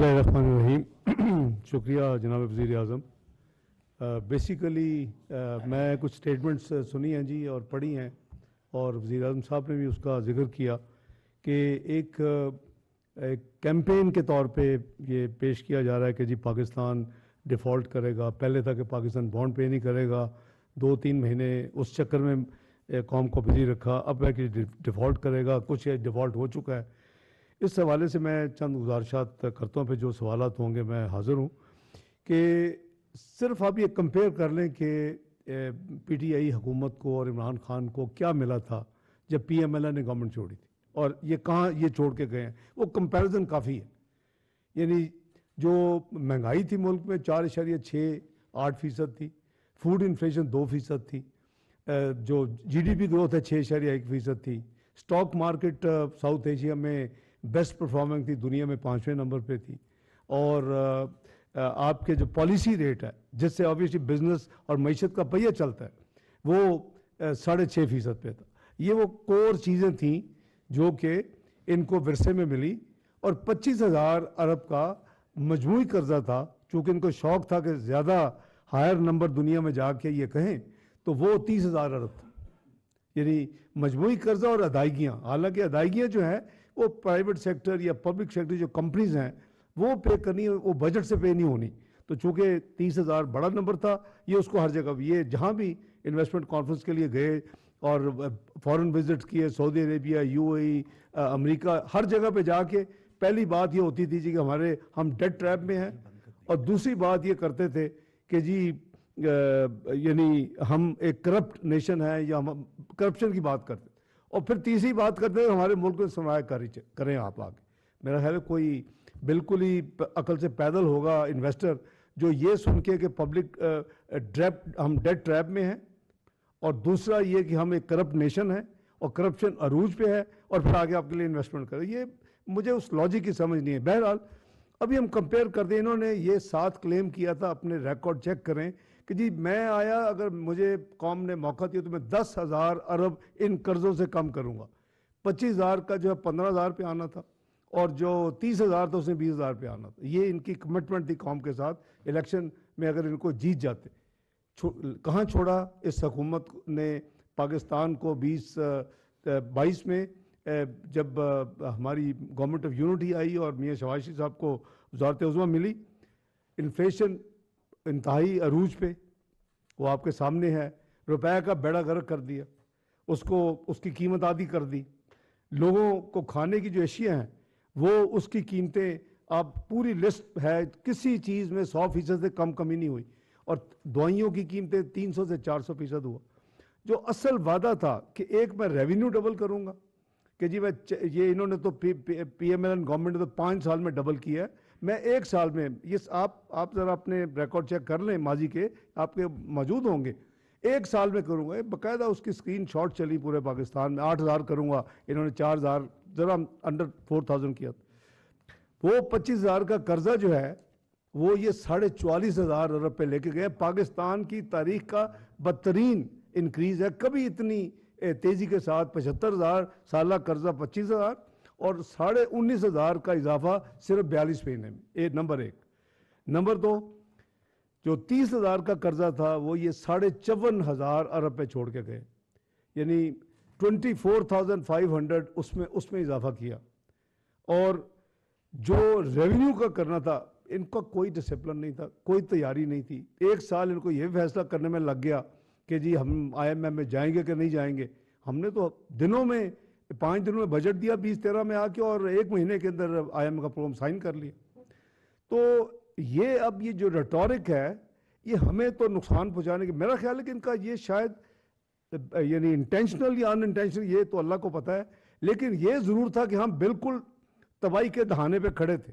बसमीम शुक्रिया जनाब वज़ी अजम बेसिकली मैं कुछ स्टेटमेंट्स सुनी हैं जी और पढ़ी हैं और वज़ी अजम साहब ने भी उसका जिक्र किया कि एक, एक कैंपेन के तौर पे ये पेश किया जा रहा है कि जी पाकिस्तान डिफ़ॉल्ट करेगा पहले था कि पाकिस्तान बॉन्ड पे नहीं करेगा दो तीन महीने उस चक्कर में कौम को बिजी रखा अब है कि डिफ़ॉल्ट करेगा कुछ डिफ़ॉल्ट हो चुका है इस हवाले से मैं चंद गुजारशात करता हूँ फिर जो सवाल होंगे मैं हाज़िर हूँ कि सिर्फ आप ये कंपेयर कर लें कि पी टी आई हुकूमत को और इमरान खान को क्या मिला था जब पी एम एल ए ने गवर्नमेंट छोड़ी थी और ये कहाँ ये छोड़ के गए हैं वो कंपेरिजन काफ़ी है यानी जो महंगाई थी मुल्क में चार इशारे छः आठ फीसद थी फूड इन्फ्लेशन दो फीसद थी जो जी डी पी ग्रोथ है छः इशारे एक फीसद थी स्टॉक मार्केट साउथ एशिया में बेस्ट परफॉर्मिंग थी दुनिया में पाँचवें नंबर पे थी और आपके जो पॉलिसी रेट है जिससे ऑब्वियसली बिजनेस और मीशत का पहिया चलता है वो साढ़े छः फीसद पे था ये वो कोर चीज़ें थी जो कि इनको विरसे में मिली और पच्चीस हज़ार अरब का मजमू कर्जा था चूँकि इनको शौक़ था कि ज़्यादा हायर नंबर दुनिया में जाके ये कहें तो वो तीस हज़ार अरब था यानी मजमू कर्जा और अदायगियाँ हालांकि अदायगियाँ जो हैं वो प्राइवेट सेक्टर या पब्लिक सेक्टर जो कंपनीज हैं वो पे करनी है वो बजट से पे नहीं होनी तो चूंकि तीस हज़ार बड़ा नंबर था ये उसको हर जगह ये जहाँ भी इन्वेस्टमेंट कॉन्फ्रेंस के लिए गए और फॉरेन विजिट्स किए सऊदी अरेबिया यूएई अमेरिका हर जगह पे जाके पहली बात ये होती थी जी कि हमारे हम डेट ट्रैप में हैं और दूसरी बात ये करते थे कि जी यानी हम एक करप्ट नेशन है या हम करप्शन की बात करते और फिर तीसरी बात करते हैं हमारे मुल्क में सरमाकारी करें आप आगे मेरा ख्याल है कोई बिल्कुल ही अकल से पैदल होगा इन्वेस्टर जो ये सुन के कि पब्लिक ड्रैप हम डेट ट्रैप में हैं और दूसरा ये कि हम एक करप्ट नेशन है और करप्शन अरूज पे है और फिर आगे आपके लिए इन्वेस्टमेंट करें ये मुझे उस लॉजिक की समझ नहीं है बहरहाल अभी हम कंपेयर कर दें इन्होंने ये साथ क्लेम किया था अपने रिकॉर्ड चेक करें कि जी मैं आया अगर मुझे कौम ने मौका दिया तो मैं दस हज़ार अरब इन कर्ज़ों से कम करूँगा पच्चीस हज़ार का जो है पंद्रह हज़ार पे आना था और जो तीस हज़ार था उसने बीस हज़ार पे आना था ये इनकी कमिटमेंट थी कौम के साथ इलेक्शन में अगर इनको जीत जाते छो, कहाँ छोड़ा इस हकूमत ने पाकिस्तान को बीस बाईस में जब हमारी गवर्नमेंट ऑफ यूनिटी आई और मियाँ शवाशी साहब को वजारत उजमा मिली इन्फ्लेशन इंतहाई अरूज पे वो आपके सामने है रुपए का बेड़ा गर्क कर दिया उसको उसकी कीमत आदि कर दी लोगों को खाने की जो अशिया हैं वो उसकी कीमतें अब पूरी लिस्ट है किसी चीज़ में सौ फीसद से कम कमी नहीं हुई और दवाइयों की कीमतें तीन सौ से चार सौ फीसद हुआ जो असल वादा था कि एक मैं रेवेन्यू डबल करूँगा कि जी मैं ये इन्होंने तो P, P, P M L N government ने तो पाँच साल में डबल किया है मैं एक साल में ये आप आप ज़रा अपने रिकॉर्ड चेक कर लें माजी के आपके मौजूद होंगे एक साल में करूँगा बाकायदा उसकी स्क्रीन शॉट चली पूरे पाकिस्तान में आठ हज़ार करूँगा इन्होंने चार हज़ार ज़रा अंडर फोर थाउजेंड किया वो पच्चीस हज़ार का कर्जा जो है वो ये साढ़े चालीस हज़ार अरब पे लेके गए पाकिस्तान की तारीख का बदतरीन इंक्रीज़ है कभी इतनी तेज़ी के साथ पचहत्तर हज़ार साल कर्जा पच्चीस हज़ार और साढ़े उन्नीस हज़ार का इजाफा सिर्फ बयालीस महीने में ए नंबर एक नंबर दो जो तीस हज़ार का कर्जा था वो ये साढ़े चौवन हज़ार अरब पे छोड़ के गए यानी twenty four thousand five hundred उसमें उसमें इजाफा किया और जो रेवेन्यू का करना था इनका कोई डिसिप्लिन नहीं था कोई तैयारी नहीं थी एक साल इनको ये फैसला करने में लग गया कि जी हम आईएमएफ में जाएंगे कि नहीं जाएंगे हमने तो दिनों में पाँच दिनों में बजट दिया बीस तेरह में आके और एक महीने के अंदर आई का प्रोग्राम साइन कर लिया तो ये अब ये जो रेटोरिक है ये हमें तो नुकसान पहुंचाने के मेरा ख्याल है कि इनका ये शायद यानी इंटेंशनल या अन इंटेंशनल ये तो अल्लाह को पता है लेकिन ये ज़रूर था कि हम बिल्कुल तबाही के दहाने पे खड़े थे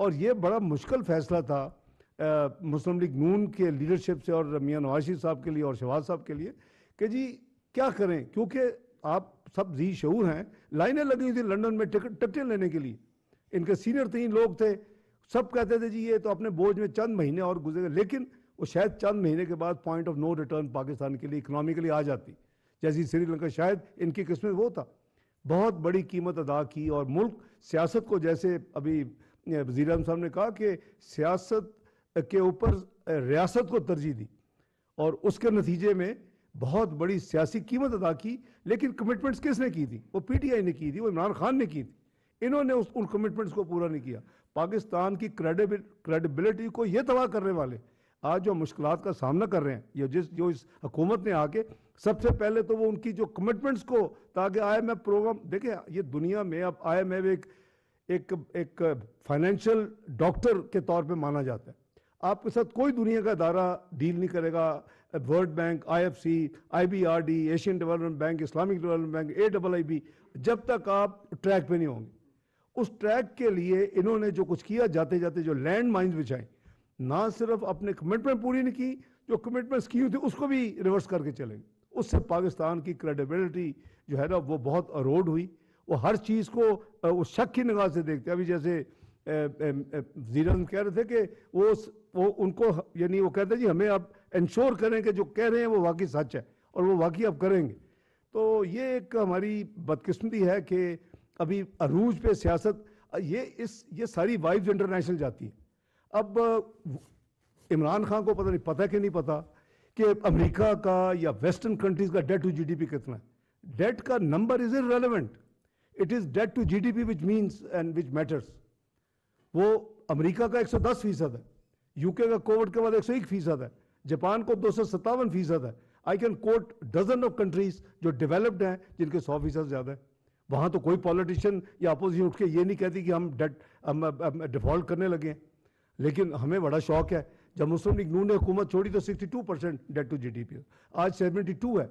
और ये बड़ा मुश्किल फैसला था आ, मुस्लिम लीग नून के लीडरशिप से और मियाँ नवाशी साहब के लिए और शहबाज साहब के लिए कि जी क्या करें क्योंकि आप सब जी शूर हैं लाइनें लगी हुई थी लंदन में टिकट टिकटें लेने के लिए इनके सीनियर तीन लोग थे सब कहते थे जी ये तो अपने बोझ में चंद महीने और गुजरे लेकिन वो शायद चंद महीने के बाद point of no return Pakistan के लिए इकनॉमिकली आ जाती जैसी श्रीलंका शायद इनकी किस्मत वो था बहुत बड़ी कीमत अदा की और मुल्क सियासत को जैसे अभी वजी साहब ने कहा कि सियासत के ऊपर रियासत को तरजीह दी और उसके नतीजे में बहुत बड़ी सियासी कीमत अदा की लेकिन कमिटमेंट्स किसने की थी वो पीटीआई ने की थी वो इमरान खान ने की थी इन्होंने उस उन कमिटमेंट्स को पूरा नहीं किया पाकिस्तान की क्रेडिबिल क्रेडिबिलिटी को ये तबाह करने वाले आज जो मुश्किल का सामना कर रहे हैं ये जिस जो इस हुकूमत ने आके सबसे पहले तो वो उनकी जो कमिटमेंट्स को ताकि आई एम एफ प्रोग्राम देखें ये दुनिया में अब आई एम एफ एक एक एक फाइनेंशियल डॉक्टर के तौर पे माना जाता है आपके साथ कोई दुनिया का इदारा डील नहीं करेगा World Bank IFC IBRD Asian Development Bank Islamic Development Bank A double I B जब तक आप ट्रैक पे नहीं होंगे उस ट्रैक के लिए इन्होंने जो कुछ किया जाते जाते जो लैंड माइन्स बिछाए ना सिर्फ अपने कमिटमेंट पूरी नहीं की जो कमिटमेंट्स की हुई थी उसको भी रिवर्स करके चले उससे पाकिस्तान की क्रेडिबिलिटी जो है ना वो बहुत अरोड हुई वो हर चीज़ को उस शक की निगाह से देखते अभी जैसे वजीर कह रहे थे कि वो वो उनको यानी वो कहते जी हमें अब इंश्योर करें कि जो कह रहे हैं वो वाकई सच है और वो वाकई अब करेंगे तो ये एक हमारी बदकिस्मती है कि अभी अरूज पे सियासत ये इस ये सारी वाइब्स इंटरनेशनल जाती है अब इमरान खान को पता नहीं पता कि नहीं पता कि अमेरिका का या वेस्टर्न कंट्रीज़ का डेट टू जीडीपी कितना है डेट का number is irrelevant it is debt to GDP which means and which matters वो अमेरिका का 110 फीसद है यूके का कोविड के बाद 101 फीसद है जापान को दो फीसद है I can quote dozen of countries जो डेवलप्ड हैं जिनके सौ फीसद ज़्यादा है वहाँ तो कोई पॉलिटिशियन या अपोजिशन उठ के ये नहीं कहती कि हम डेट डिफॉल्ट करने लगे हैं लेकिन हमें बड़ा शौक है जब मुस्लिम लीग नू ने हुकूमत छोड़ी तो 62 percent debt to G D P आज सेवेंटी टू है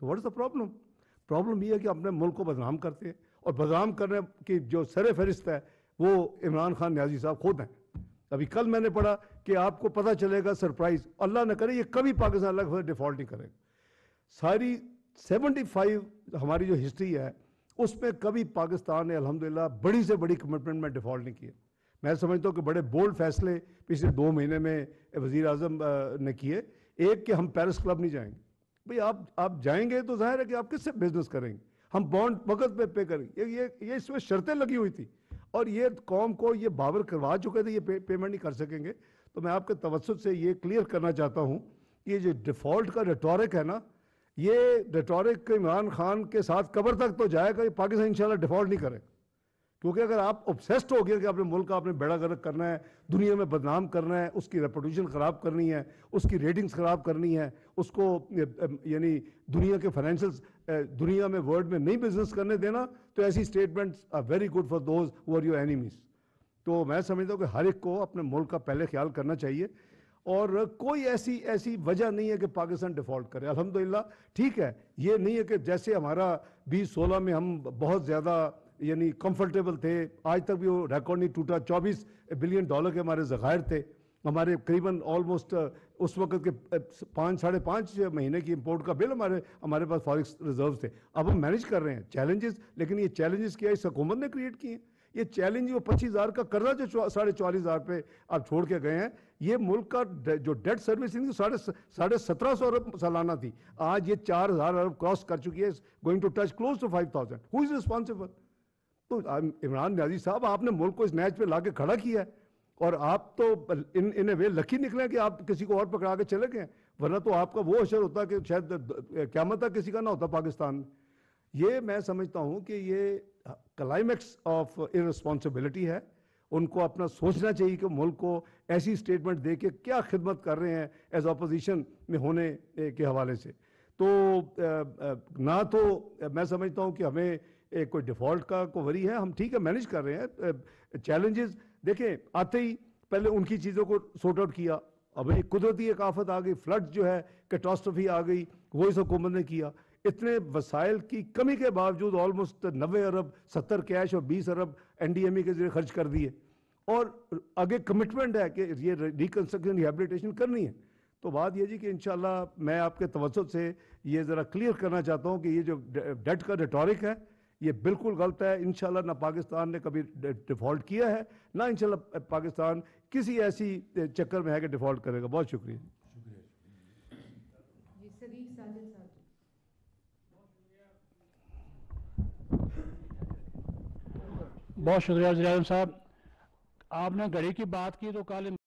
तो what is the problem problem ये है कि अपने मुल्क को बदनाम करते हैं और बदनाम करने की जो सर फहरिस्त है वो इमरान खान न्याजी साहब खुद हैं अभी कल मैंने पढ़ा कि आपको पता चलेगा सरप्राइज अल्लाह ना करे ये कभी पाकिस्तान अलग अल्लाह डिफॉल्ट नहीं करेगा सारी 75 हमारी जो हिस्ट्री है उसमें कभी पाकिस्तान ने अलहमदिल्ला बड़ी से बड़ी कमिटमेंट में डिफॉल्ट नहीं किया मैं समझता हूँ कि बड़े बोल्ड फैसले पिछले दो महीने में वज़ी अजम ने किए एक कि हम पैरिस क्लब नहीं जाएंगे भाई आप आप जाएंगे तो जाहिर है कि आप किससे बिजनेस करेंगे हम बॉन्ड वक्त पे पे करेंगे ये, ये इसमें शर्तें लगी हुई थी और ये कौम को ये बावर करवा चुके थे ये पे, पेमेंट नहीं कर सकेंगे तो मैं आपके तवसत से ये क्लियर करना चाहता हूँ ये जो डिफ़ॉल्ट का रेटोरिक है ना ये रेटोरिक इमरान खान के साथ कबर तक तो जाएगा ये पाकिस्तान इंशाल्लाह डिफ़ॉल्ट नहीं करेगा क्योंकि अगर आप ऑब्सेस्ड हो गए कि अपने मुल्क का आपने बेड़ा गर्क करना है दुनिया में बदनाम करना है उसकी रेपोटेशन ख़राब करनी है उसकी रेटिंग्स ख़राब करनी है उसको यानी दुनिया के फाइनेंशियल दुनिया में वर्ल्ड में नहीं बिजनेस करने देना तो ऐसी statements are very good for those who are your enemies तो मैं समझता हूँ कि हर एक को अपने मुल्क का पहले ख्याल करना चाहिए और कोई ऐसी ऐसी वजह नहीं है कि पाकिस्तान डिफ़ॉल्ट करे अलहमदिल्ला ठीक है ये नहीं है कि जैसे हमारा बीस सोलह में हम बहुत ज़्यादा यानी कंफर्टेबल थे आज तक भी वो रिकॉर्ड नहीं टूटा 24 बिलियन डॉलर के हमारे जखायर थे हमारे करीबन ऑलमोस्ट उस वक्त के पाँच साढ़े पाँच महीने की इंपोर्ट का बिल हमारे हमारे पास फॉरेक्स रिजर्व थे अब हम मैनेज कर रहे हैं चैलेंजेस लेकिन ये चैलेंजेस क्या इस हुकूमत ने क्रिएट किए ये चैलेंज वो पच्चीस हज़ार का कर्जा जो साढ़े चालीस हज़ार पे आप छोड़ के गए हैं ये मुल्क का जो डेट सर्विसिंग थी साढ़े साढ़े सत्रह सौ अरब सालाना थी आज ये चार हज़ार अरब क्रॉस कर चुकी है going to touch close to five thousand who is responsible तो इमरान न्याजी साहब आपने मुल्क को इस मैच पे ला के खड़ा किया है और आप तो इन इन वे लकी निकले कि आप किसी को और पकड़ा के चले गए वरना तो आपका वो असर होता कि शायद क्या मतलब किसी का ना होता पाकिस्तान में ये मैं समझता हूँ कि ये क्लाइमैक्स ऑफ इरेस्पॉन्सिबिलिटी है उनको अपना सोचना चाहिए कि मुल्क को ऐसी स्टेटमेंट दे के क्या खिदमत कर रहे हैं एज अपोजिशन में होने के हवाले से तो ना तो मैं समझता हूँ कि हमें एक कोई डिफॉल्ट का को वरी है हम ठीक है मैनेज कर रहे हैं चैलेंजेस देखें आते ही पहले उनकी चीज़ों को सॉर्ट आउट किया अब एक कुदरती एक आफत आ गई फ्लड जो है कैटास्ट्रफी आ गई वो इस हुकूमत ने किया इतने वसाइल की कमी के बावजूद ऑलमोस्ट नबे अरब सत्तर कैश और बीस अरब एन डी एम ई के जरिए खर्च कर दिए और आगे कमिटमेंट है कि ये रिकन्स्ट्रक्शन रिहेबिलिटेशन करनी है तो बात यह जी कि इन मैं आपके तवसत से ये ज़रा क्लियर करना चाहता हूँ कि ये जो डेट का रिटॉरिक है ये बिल्कुल गलत है इन ना पाकिस्तान ने कभी डिफ़ॉल्ट किया है ना इनशाला पाकिस्तान किसी ऐसी चक्कर में है कि डिफ़ॉल्ट करेगा बहुत शुक्रिया बहुत शुक्रिया वजी साहब आपने घड़ी की बात की तो कल